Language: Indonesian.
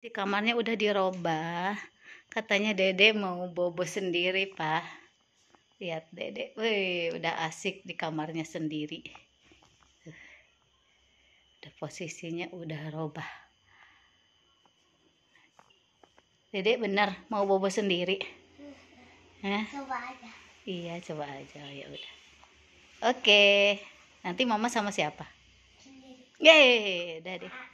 di kamarnya udah dirobah katanya dede mau bobo sendiri pak lihat dede wih udah asik di kamarnya sendiri udah posisinya udah robah dede bener mau bobo sendiri coba aja iya coba aja oh, ya udah oke nanti mama sama siapa Yeay, udah ah.